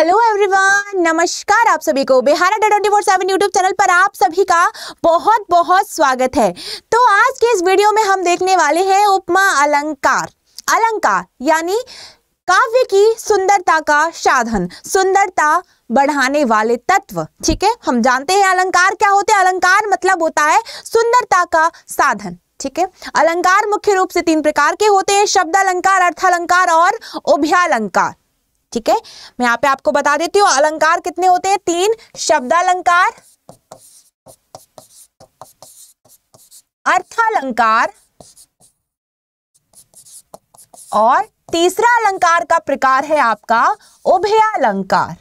hello everyone नमस्कार आप सभी को Bihar Adda twenty four seven YouTube channel पर आप सभी का बहुत बहुत स्वागत है तो आज के इस वीडियो में हम देखने वाले हैं उपमा अलंकार अलंकार यानी काव्य की सुंदरता का साधन सुंदरता बढ़ाने वाले तत्व ठीक है हम जानते हैं अलंकार क्या होते हैं अलंकार मतलब होता है सुंदरता का साधन ठीक है अलंकार मुख्य रूप से तीन प्रकार के होते हैं शब्द अलंकार अर्थालंकार और उभ्यालंकार ठीक है मैं यहाँ पे आपको बता देती हूँ अलंकार कितने होते हैं तीन शब्दालंकार अर्थालंकार और तीसरा अलंकार का प्रकार है आपका उभयालंकार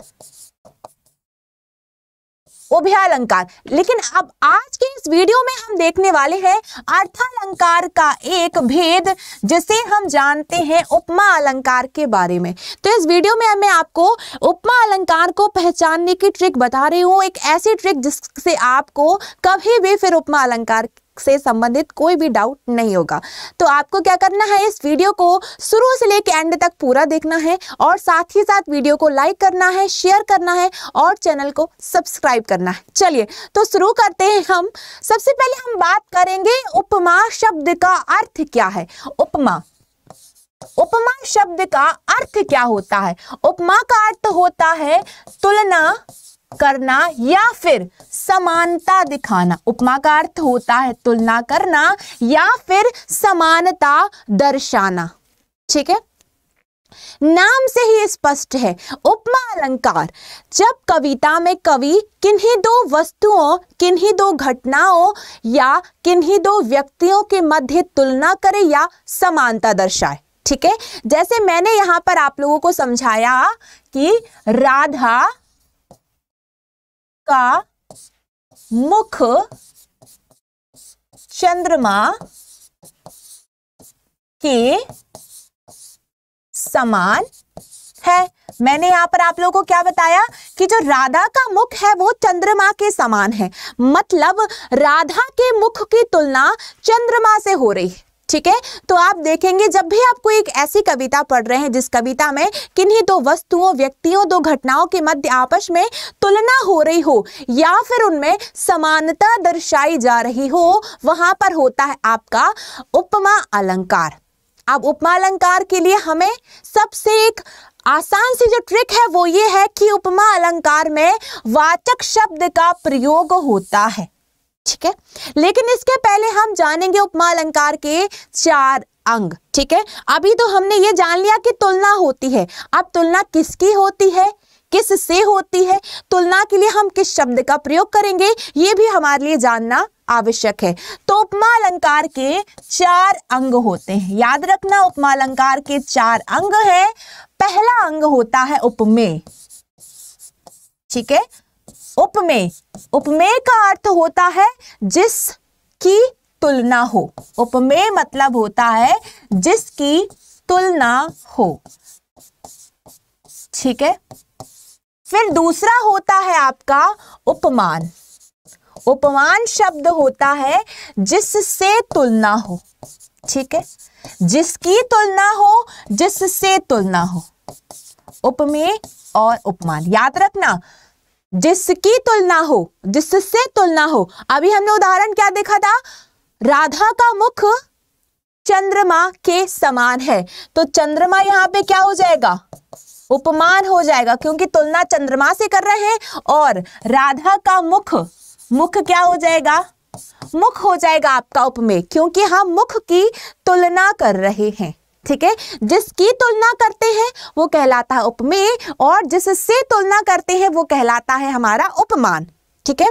उभयालंकार लेकिन अब आज के इस वीडियो में हम देखने वाले हैं अर्थालंकार का एक भेद जिसे हम जानते हैं उपमा अलंकार के बारे में तो इस वीडियो में मैं आपको उपमा अलंकार को पहचानने की ट्रिक बता रही हूँ एक ऐसी ट्रिक जिससे आपको कभी भी फिर उपमा अलंकार से संबंधित कोई भी डाउट नहीं होगा तो आपको क्या करना है इस वीडियो को शुरू से लेकर एंड तक पूरा देखना है और साथ ही साथ वीडियो को लाइक करना है शेयर करना है और चैनल को सब्सक्राइब करना है चलिए तो शुरू करते हैं हम सबसे पहले हम बात करेंगे उपमा शब्द का अर्थ क्या है उपमा उपमा शब्द का अर्थ क्या होता है उपमा का अर्थ होता है तुलना करना या फिर समानता दिखाना उपमा का अर्थ होता है तुलना करना या फिर समानता दर्शाना ठीक है नाम से ही स्पष्ट है उपमा अलंकार जब कविता में कवि किन्हीं दो वस्तुओं किन्हीं दो घटनाओं या किन्हीं दो व्यक्तियों के मध्य तुलना करे या समानता दर्शाए ठीक है जैसे मैंने यहां पर आप लोगों को समझाया कि राधा का मुख चंद्रमा के समान है मैंने यहां पर आप लोगों को क्या बताया कि जो राधा का मुख है वो चंद्रमा के समान है मतलब राधा के मुख की तुलना चंद्रमा से हो रही है ठीक है तो आप देखेंगे जब भी आपको एक ऐसी कविता पढ़ रहे हैं जिस कविता में किन्हीं दो वस्तुओं व्यक्तियों दो घटनाओं के मध्य आपस में तुलना हो रही हो या फिर उनमें समानता दर्शाई जा रही हो वहां पर होता है आपका उपमा अलंकार अब उपमा अलंकार के लिए हमें सबसे एक आसान सी जो ट्रिक है वो ये है कि उपमा अलंकार में वाचक शब्द का प्रयोग होता है ठीक है लेकिन इसके पहले हम जानेंगे उपमा अलंकार के चार अंग ठीक है अभी तो हमने ये जान लिया कि तुलना होती है अब तुलना किसकी होती है किस से होती है तुलना के लिए हम किस शब्द का प्रयोग करेंगे ये भी हमारे लिए जानना आवश्यक है तो उपमा अलंकार के चार अंग होते हैं याद रखना उपमा अलंकार के चार अंग है पहला अंग होता है उपमेय ठीक है उपमेय उपमेय का अर्थ होता है जिस की तुलना हो उपमेय मतलब होता है जिसकी तुलना हो ठीक है फिर दूसरा होता है आपका उपमान उपमान शब्द होता है जिससे तुलना हो ठीक है जिसकी तुलना हो जिससे तुलना हो उपमेय और उपमान याद रखना जिसकी तुलना हो जिससे तुलना हो अभी हमने उदाहरण क्या देखा था राधा का मुख चंद्रमा के समान है तो चंद्रमा यहाँ पे क्या हो जाएगा उपमान हो जाएगा क्योंकि तुलना चंद्रमा से कर रहे हैं और राधा का मुख मुख क्या हो जाएगा मुख हो जाएगा आपका उपमेय क्योंकि हम मुख की तुलना कर रहे हैं ठीक है जिसकी तुलना करते हैं वो कहलाता है उपमेय और जिससे तुलना करते हैं वो कहलाता है हमारा उपमान ठीक है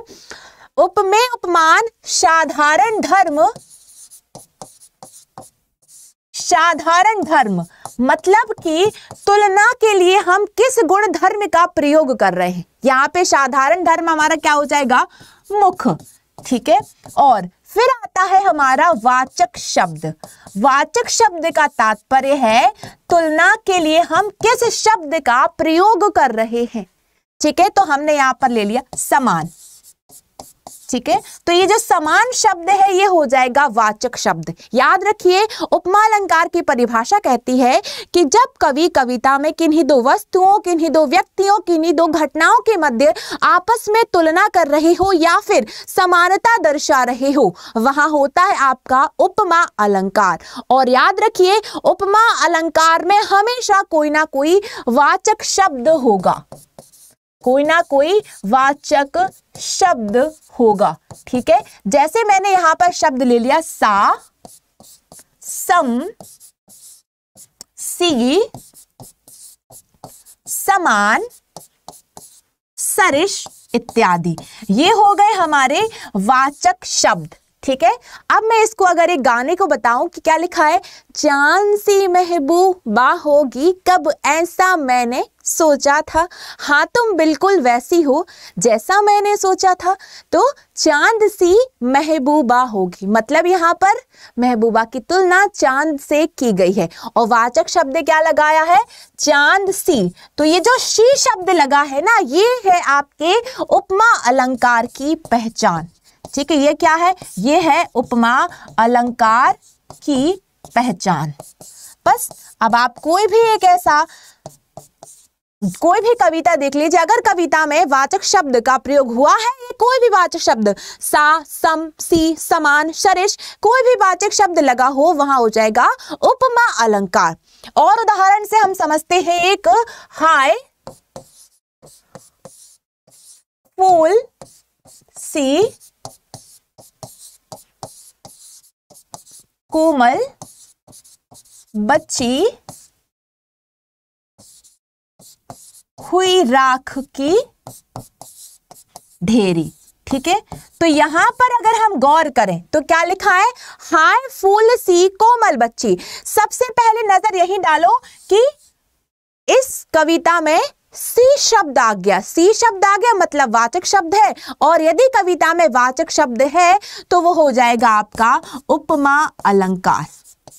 उपमेय उपमान साधारण धर्म साधारण धर्म मतलब कि तुलना के लिए हम किस गुण धर्म का प्रयोग कर रहे हैं यहां पे साधारण धर्म हमारा क्या हो जाएगा मुख ठीक है और फिर आता है हमारा वाचक शब्द वाचक शब्द का तात्पर्य है तुलना के लिए हम किस शब्द का प्रयोग कर रहे हैं ठीक है तो हमने यहां पर ले लिया समान ठीक है तो ये जो समान शब्द है ये हो जाएगा वाचक शब्द याद रखिए उपमा अलंकार की परिभाषा कहती है कि जब कवि कविता में किन्हीं दो वस्तुओं किन्हीं दो व्यक्तियों किन्हीं दो घटनाओं के मध्य आपस में तुलना कर रहे हो या फिर समानता दर्शा रहे हो वहां होता है आपका उपमा अलंकार और याद रखिए उपमा अलंकार में हमेशा कोई ना कोई वाचक शब्द होगा कोई ना कोई वाचक शब्द होगा ठीक है जैसे मैंने यहां पर शब्द ले लिया सा सम सी समान सरिश इत्यादि ये हो गए हमारे वाचक शब्द ठीक है अब मैं इसको अगर एक गाने को बताऊं कि क्या लिखा है चांद सी महबूबा होगी कब ऐसा मैंने सोचा था हाँ तुम बिल्कुल वैसी हो जैसा मैंने सोचा था तो चांद सी महबूबा होगी मतलब यहाँ पर महबूबा की तुलना चांद से की गई है और वाचक शब्द क्या लगाया है चांद सी तो ये जो शी शब्द लगा है ना ये है आपके उपमा अलंकार की पहचान ठीक है ये क्या है ये है उपमा अलंकार की पहचान बस अब आप कोई भी एक ऐसा कोई भी कविता देख लीजिए अगर कविता में वाचक शब्द का प्रयोग हुआ है कोई भी वाचक शब्द सा सम सी समान शरिश कोई भी वाचक शब्द लगा हो वहां हो जाएगा उपमा अलंकार और उदाहरण से हम समझते हैं एक हाय फूल सी कोमल बच्ची हुई राख की ढेरी ठीक है तो यहां पर अगर हम गौर करें तो क्या लिखा है हाय फूल सी कोमल बच्ची सबसे पहले नजर यही डालो कि इस कविता में सी शब्द आ गया सी शब्द आ गया मतलब वाचक शब्द है और यदि कविता में वाचक शब्द है तो वो हो जाएगा आपका उपमा अलंकार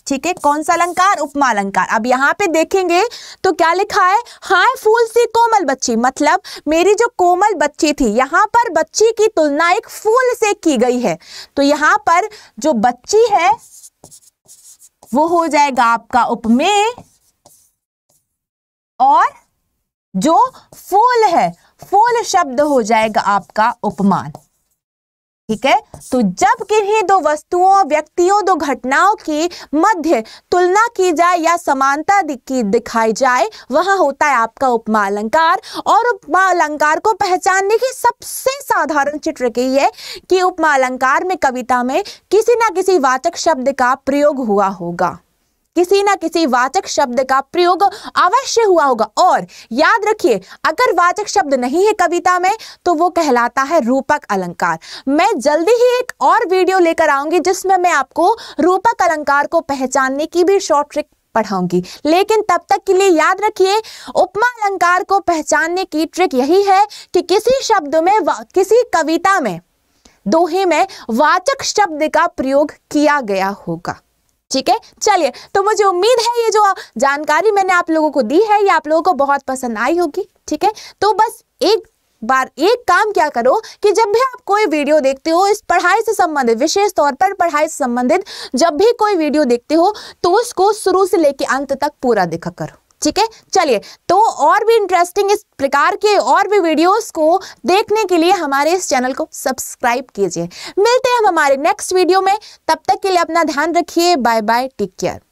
ठीक है कौन सा अलंकार उपमा अलंकार अब यहाँ पे देखेंगे तो क्या लिखा है हाय फूल सी कोमल बच्ची मतलब मेरी जो कोमल बच्ची थी यहाँ पर बच्ची की तुलना एक फूल से की गई है तो यहाँ पर जो बच्ची है वो हो जाएगा आपका उपमेय और जो फूल है फूल शब्द हो जाएगा आपका उपमान ठीक है तो जब किन्हीं दो वस्तुओं व्यक्तियों दो घटनाओं की मध्य तुलना की जाए या समानता की दिखाई जाए वहां होता है आपका उपमा अलंकार और उपमा अलंकार को पहचानने की सबसे साधारण चित्र की है कि उपमा अलंकार में कविता में किसी ना किसी वाचक शब्द का प्रयोग हुआ होगा किसी ना किसी वाचक शब्द का प्रयोग अवश्य हुआ होगा और याद रखिए अगर वाचक शब्द नहीं है कविता में तो वो कहलाता है रूपक अलंकार मैं जल्दी ही एक और वीडियो लेकर आऊंगी जिसमें मैं आपको रूपक अलंकार को पहचानने की भी शॉर्ट ट्रिक पढ़ाऊंगी लेकिन तब तक के लिए याद रखिए उपमा अलंकार को पहचानने की ट्रिक यही है कि किसी शब्द में किसी कविता में दोहे में वाचक शब्द का प्रयोग किया गया होगा ठीक है चलिए तो मुझे उम्मीद है ये जो जानकारी मैंने आप लोगों को दी है ये आप लोगों को बहुत पसंद आई होगी ठीक है तो बस एक बार एक काम क्या करो कि जब भी आप कोई वीडियो देखते हो इस पढ़ाई से संबंधित विशेष तौर पर पढ़ाई से संबंधित जब भी कोई वीडियो देखते हो तो उसको शुरू से लेकर अंत तक पूरा देखा करो ठीक है चलिए तो और भी इंटरेस्टिंग इस प्रकार के और भी वीडियोस को देखने के लिए हमारे इस चैनल को सब्सक्राइब कीजिए मिलते हैं हम हमारे नेक्स्ट वीडियो में तब तक के लिए अपना ध्यान रखिए बाय बाय टेक केयर